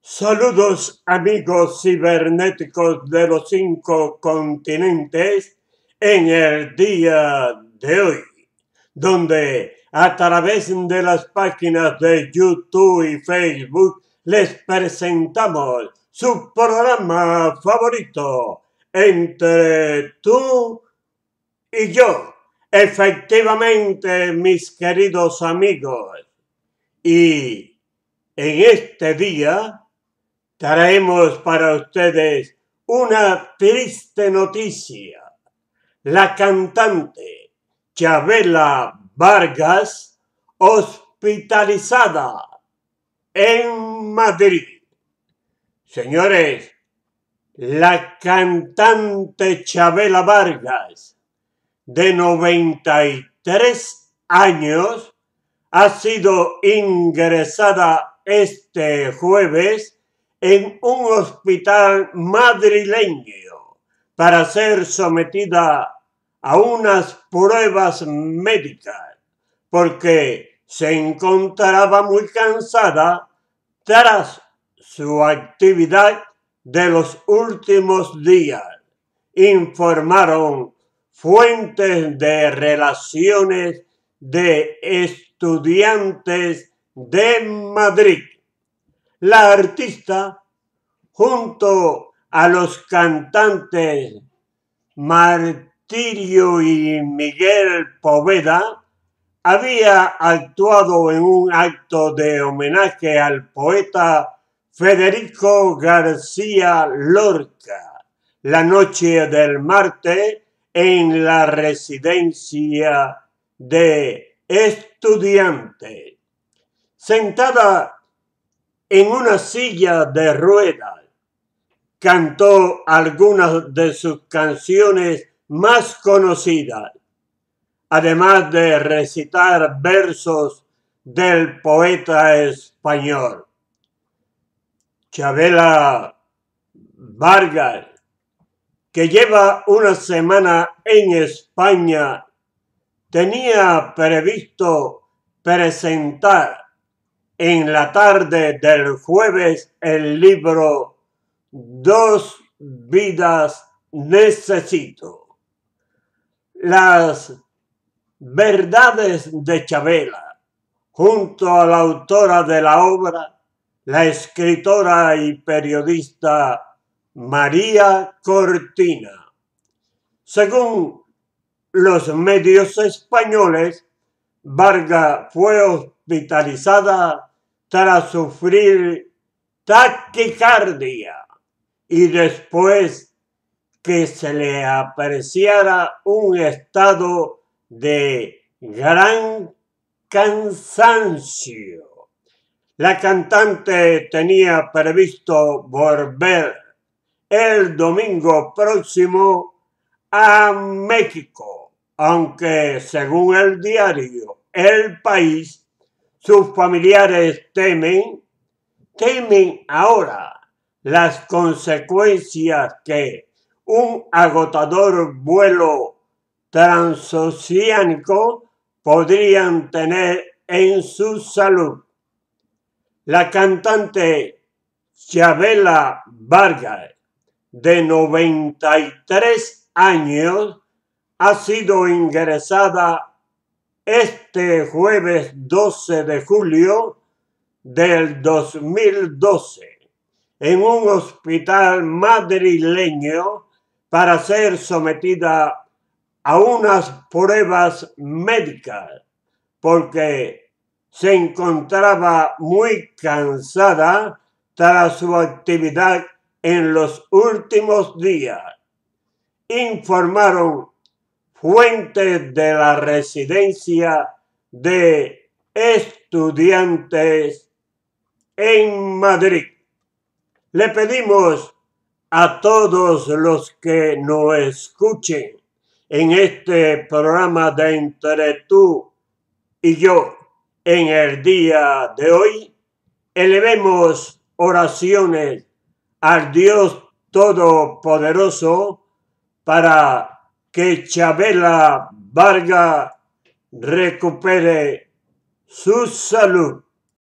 Saludos amigos cibernéticos de los cinco continentes en el día de hoy, donde a través de las páginas de YouTube y Facebook les presentamos su programa favorito, Entre tú y yo. Efectivamente, mis queridos amigos, y en este día traemos para ustedes una triste noticia. La cantante Chabela Vargas, hospitalizada en Madrid. Señores, la cantante Chabela Vargas, de 93 años, ha sido ingresada este jueves en un hospital madrileño para ser sometida a unas pruebas médicas porque se encontraba muy cansada tras su actividad de los últimos días, informaron fuentes de relaciones de estudiantes de Madrid la artista, junto a los cantantes Martirio y Miguel Poveda, había actuado en un acto de homenaje al poeta Federico García Lorca la noche del martes en la residencia de estudiantes. Sentada en una silla de ruedas. Cantó algunas de sus canciones más conocidas, además de recitar versos del poeta español. Chabela Vargas, que lleva una semana en España, tenía previsto presentar en la tarde del jueves el libro Dos vidas necesito. Las verdades de Chabela, junto a la autora de la obra, la escritora y periodista María Cortina. Según los medios españoles, Varga fue hospitalizada tras sufrir taquicardia y después que se le apreciara un estado de gran cansancio. La cantante tenía previsto volver el domingo próximo a México, aunque según el diario El País, sus familiares temen, temen ahora las consecuencias que un agotador vuelo transoceánico podrían tener en su salud. La cantante Chabela Vargas, de 93 años, ha sido ingresada este jueves 12 de julio del 2012 en un hospital madrileño para ser sometida a unas pruebas médicas porque se encontraba muy cansada tras su actividad en los últimos días. Informaron fuente de la residencia de estudiantes en Madrid. Le pedimos a todos los que nos escuchen en este programa de entre tú y yo en el día de hoy, elevemos oraciones al Dios Todopoderoso para que Chabela Varga recupere su salud.